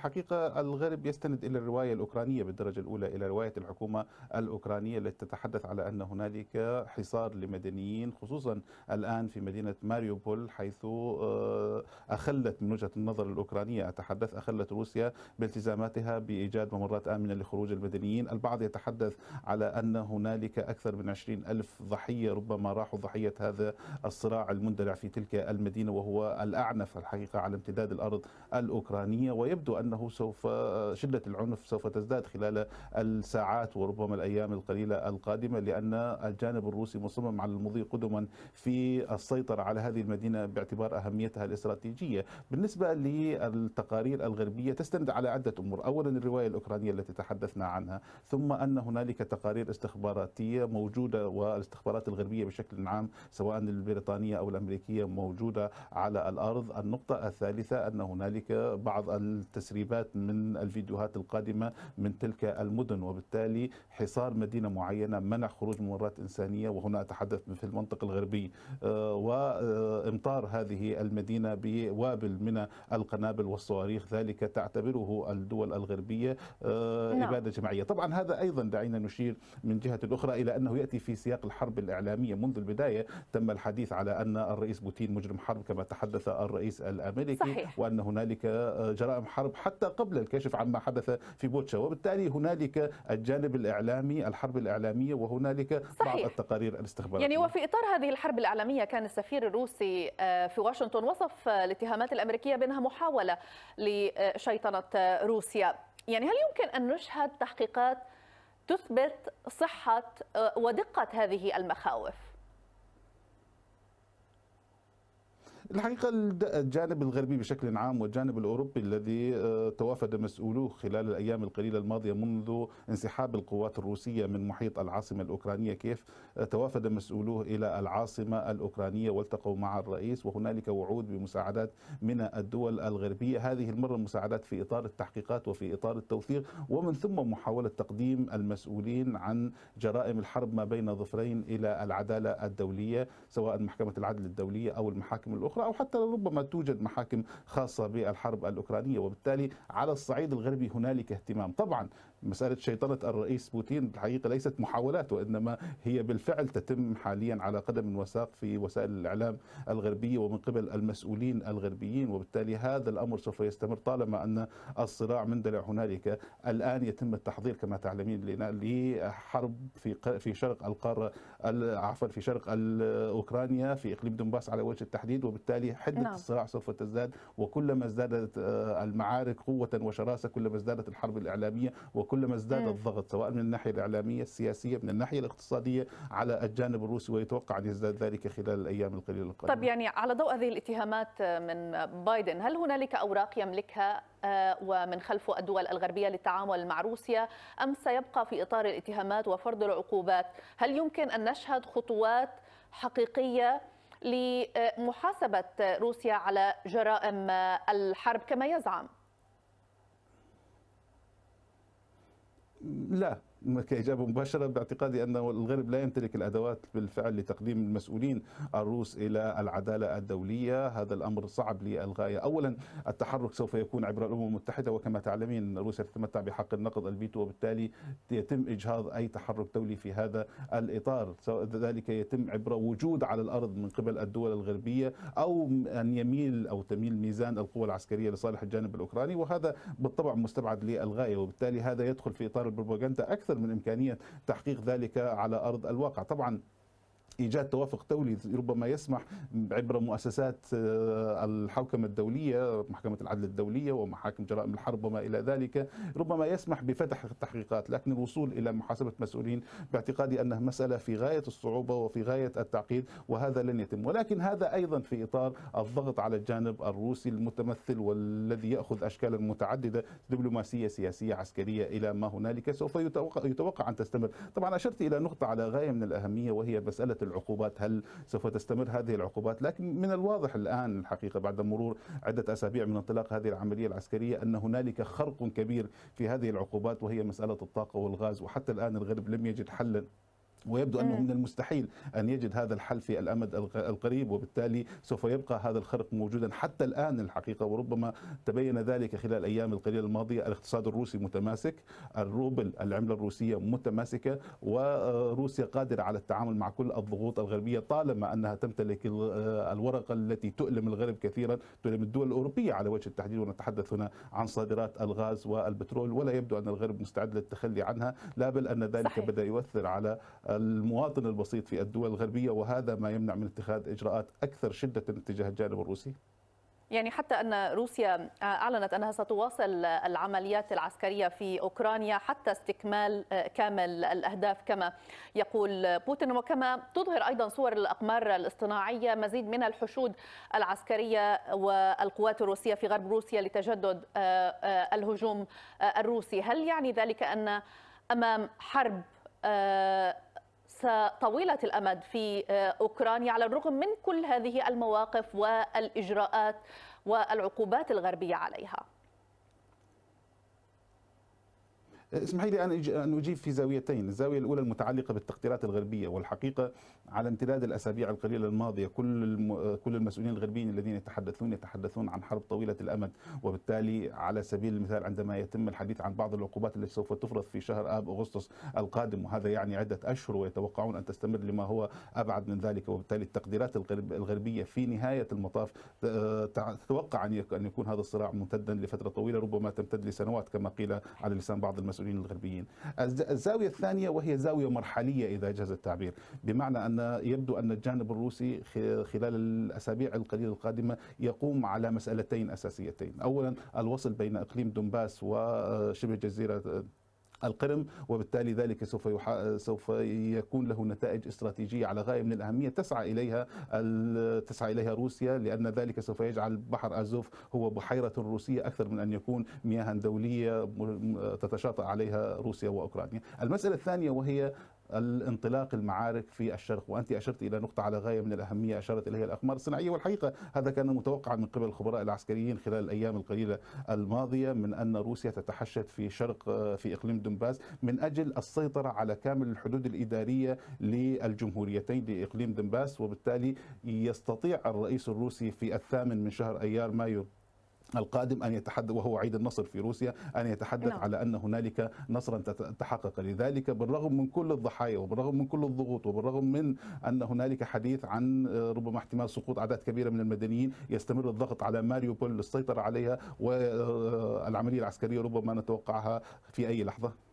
الحقيقة الغرب يستند إلى الرواية الأوكرانية بالدرجة الأولى إلى رواية الحكومة الأوكرانية التي تتحدث على أن هنالك حصار لمدنيين خصوصا الآن في مدينة ماريوبول حيث آه، أخلت من وجهة النظر الأوكرانية أتحدث أخلت روسيا بالتزاماتها بإيجاد ممرات آمنة لخروج المدنيين البعض يتحدث على أن هنالك أكثر من 20 ألف ضحية ربما راحوا ضحية هذا الصراع المندلع في تلك المدينة وهو الأعنف الحقيقة على امتداد الأرض الأوكرانية ويبدو أن أنه سوف شدة العنف سوف تزداد خلال الساعات وربما الأيام القليلة القادمة لأن الجانب الروسي مصمم على المضي قدما في السيطرة على هذه المدينة باعتبار أهميتها الاستراتيجية بالنسبة للتقارير الغربية تستند على عدة أمور أولا الرواية الأوكرانية التي تحدثنا عنها ثم أن هنالك تقارير استخباراتية موجودة والاستخبارات الغربية بشكل عام سواء البريطانية أو الأمريكية موجودة على الأرض النقطة الثالثة أن هنالك بعض التسريبات تسريبات من الفيديوهات القادمة من تلك المدن وبالتالي حصار مدينة معينة منع خروج ممرات إنسانية وهنا أتحدث في المنطقة الغربية آه، وامطار هذه المدينة بوابل من القنابل والصواريخ ذلك تعتبره الدول الغربية إبادة آه، نعم. جماعية طبعا هذا أيضا دعينا نشير من جهة أخرى إلى أنه يأتي في سياق الحرب الإعلامية منذ البداية تم الحديث على أن الرئيس بوتين مجرم حرب كما تحدث الرئيس الأمريكي صحيح. وأن هنالك آه، جرائم حرب حتى حتى قبل الكشف عما حدث في بوتشا وبالتالي هنالك الجانب الإعلامي الحرب الإعلامية وهنالك صحيح. بعض التقارير الاستخباراتية يعني وفي إطار هذه الحرب الإعلامية كان السفير الروسي آه، في واشنطن وصف الاتهامات الأمريكية بأنها محاولة لشيطنة روسيا يعني هل يمكن أن نشهد تحقيقات تثبت صحة آه، ودقة هذه المخاوف؟ الحقيقة الجانب الغربي بشكل عام والجانب الأوروبي الذي آه، توافد مسؤولوه خلال الأيام القليلة الماضية منذ انسحاب القوات الروسية من محيط العاصمة الأوكرانية كيف آه، توافد مسؤولوه إلى العاصمة الأوكرانية والتقوا مع الرئيس وهنالك وعود بمساعدات من الدول الغربية هذه المرة المساعدات في إطار التحقيقات وفي إطار التوثيق ومن ثم محاولة تقديم المسؤولين عن جرائم الحرب ما بين ظفرين إلى العدالة الدولية سواء محكمة العدل الدولية أو المحاكم الأخرى أخرى أو حتى ربما توجد محاكم خاصة بالحرب الأوكرانية وبالتالي على الصعيد الغربي هنالك اهتمام طبعا مسألة شيطنة الرئيس بوتين الحقيقة ليست محاولات وإنما هي بالفعل تتم حاليا على قدم وساق في وسائل الإعلام الغربية ومن قبل المسؤولين الغربيين وبالتالي هذا الأمر سوف يستمر طالما أن الصراع مندلع هنالك الآن يتم التحضير كما تعلمين لحرب في في شرق القارة عفوا في شرق أوكرانيا في إقليم دنباس على وجه التحديد وبالتالي حدة نعم. الصراع سوف تزداد وكلما ازدادت آه، المعارك قوة وشراسة كلما ازدادت الحرب الإعلامية وكل كل ما ازداد الضغط سواء من الناحيه الاعلاميه السياسيه من الناحيه الاقتصاديه على الجانب الروسي ويتوقع ان يزداد ذلك خلال الايام القليله القادمه. طب يعني على ضوء هذه الاتهامات من بايدن هل هنالك اوراق يملكها آه، ومن خلفه الدول الغربيه للتعامل مع روسيا ام سيبقى في اطار الاتهامات وفرض العقوبات؟ هل يمكن ان نشهد خطوات حقيقيه لمحاسبه روسيا على جرائم الحرب كما يزعم؟ لا كإجابة مباشرة باعتقادي أن الغرب لا يمتلك الأدوات بالفعل لتقديم المسؤولين الروس إلى العدالة الدولية هذا الأمر صعب للغاية أولا التحرك سوف يكون عبر الأمم المتحدة وكما تعلمين روسيا تتمتع بحق النقد الفيتو وبالتالي يتم إجهاض أي تحرك دولي في هذا الإطار ذلك يتم عبر وجود على الأرض من قبل الدول الغربية أو أن يميل أو تميل ميزان القوى العسكرية لصالح الجانب الأوكراني وهذا بالطبع مستبعد للغاية وبالتالي هذا يدخل في إطار البروباغندا أكثر أكثر من إمكانية تحقيق ذلك على أرض الواقع طبعا ايجاد توافق دولي ربما يسمح عبر مؤسسات آه، الحوكمه الدوليه محكمه العدل الدوليه ومحاكم جرائم الحرب وما الى ذلك ربما يسمح بفتح التحقيقات لكن الوصول الى محاسبه مسؤولين باعتقادي انها مساله في غايه الصعوبه وفي غايه التعقيد وهذا لن يتم ولكن هذا ايضا في اطار الضغط على الجانب الروسي المتمثل والذي ياخذ اشكالا متعدده دبلوماسيه سياسيه عسكريه الى ما هنالك سوف يتوقع, يتوقع ان تستمر طبعا اشرت الى نقطه على غايه من الاهميه وهي مساله العقوبات هل سوف تستمر هذه العقوبات لكن من الواضح الآن الحقيقة بعد مرور عدة أسابيع من انطلاق هذه العملية العسكرية أن هنالك خرق كبير في هذه العقوبات وهي مسألة الطاقة والغاز وحتى الآن الغرب لم يجد حلا ويبدو انه من المستحيل ان يجد هذا الحل في الامد القريب وبالتالي سوف يبقى هذا الخرق موجودا حتى الان الحقيقه وربما تبين ذلك خلال الايام القليله الماضيه الاقتصاد الروسي متماسك الروبل العمله الروسيه متماسكه وروسيا قادره على التعامل مع كل الضغوط الغربيه طالما انها تمتلك الورقه التي تؤلم الغرب كثيرا تؤلم الدول الاوروبيه على وجه التحديد ونتحدث هنا عن صادرات الغاز والبترول ولا يبدو ان الغرب مستعد للتخلي عنها لا بل ان ذلك صحيح. بدا يؤثر على المواطن البسيط في الدول الغربية وهذا ما يمنع من اتخاذ إجراءات أكثر شدة اتجاه الجانب الروسي؟ يعني حتى أن روسيا آه، أعلنت أنها ستواصل العمليات العسكرية في أوكرانيا حتى استكمال آه، كامل الأهداف كما يقول بوتين وكما تظهر أيضا صور الأقمار الاصطناعية مزيد من الحشود العسكرية والقوات الروسية في غرب روسيا لتجدد آه، الهجوم الروسي هل يعني ذلك أن أمام حرب طويلة الأمد في آه، أوكرانيا على الرغم من كل هذه المواقف والإجراءات والعقوبات الغربية عليها اسمحي لي أن أجيب في زاويتين الزاوية الأولى المتعلقة بالتقديرات الغربية والحقيقة على امتداد الأسابيع القليلة الماضية كل كل المسؤولين الغربيين الذين يتحدثون يتحدثون عن حرب طويلة الأمد وبالتالي على سبيل المثال عندما يتم الحديث عن بعض العقوبات التي سوف تفرض في شهر آب أغسطس القادم وهذا يعني عدة أشهر ويتوقعون أن تستمر لما هو أبعد من ذلك وبالتالي التقديرات الغربية في نهاية المطاف تتوقع أن يكون هذا الصراع ممتدا لفترة طويلة ربما تمتد لسنوات كما قيل على لسان بعض المسؤولين المسؤولين الغربيين الزاوية الثانية وهي زاوية مرحلية إذا جاز التعبير بمعنى أن يبدو أن الجانب الروسي خلال الأسابيع القليلة القادمة يقوم على مسألتين أساسيتين أولا الوصل بين إقليم دونباس وشبه جزيرة القرم وبالتالي ذلك سوف يح... سوف يكون له نتائج استراتيجيه على غايه من الاهميه تسعى اليها ال... تسعى اليها روسيا لان ذلك سوف يجعل بحر ازوف هو بحيره روسيه اكثر من ان يكون مياها دوليه تتشاطئ عليها روسيا واوكرانيا. المساله الثانيه وهي الانطلاق المعارك في الشرق وانت اشرت الى نقطه على غايه من الاهميه اشارت اليها الاقمار الصناعيه والحقيقه هذا كان متوقعا من قبل الخبراء العسكريين خلال الايام القليله الماضيه من ان روسيا تتحشد في شرق في اقليم دنباس من اجل السيطره على كامل الحدود الاداريه للجمهوريتين لاقليم دنباس وبالتالي يستطيع الرئيس الروسي في الثامن من شهر ايار مايو القادم ان يتحدث وهو عيد النصر في روسيا ان يتحدث لا. نعم. على ان هنالك نصرا تحقق لذلك بالرغم من كل الضحايا وبالرغم من كل الضغوط وبالرغم من ان هنالك حديث عن ربما احتمال سقوط اعداد كبيره من المدنيين يستمر الضغط على ماريوبول للسيطره عليها والعمليه العسكريه ربما نتوقعها في اي لحظه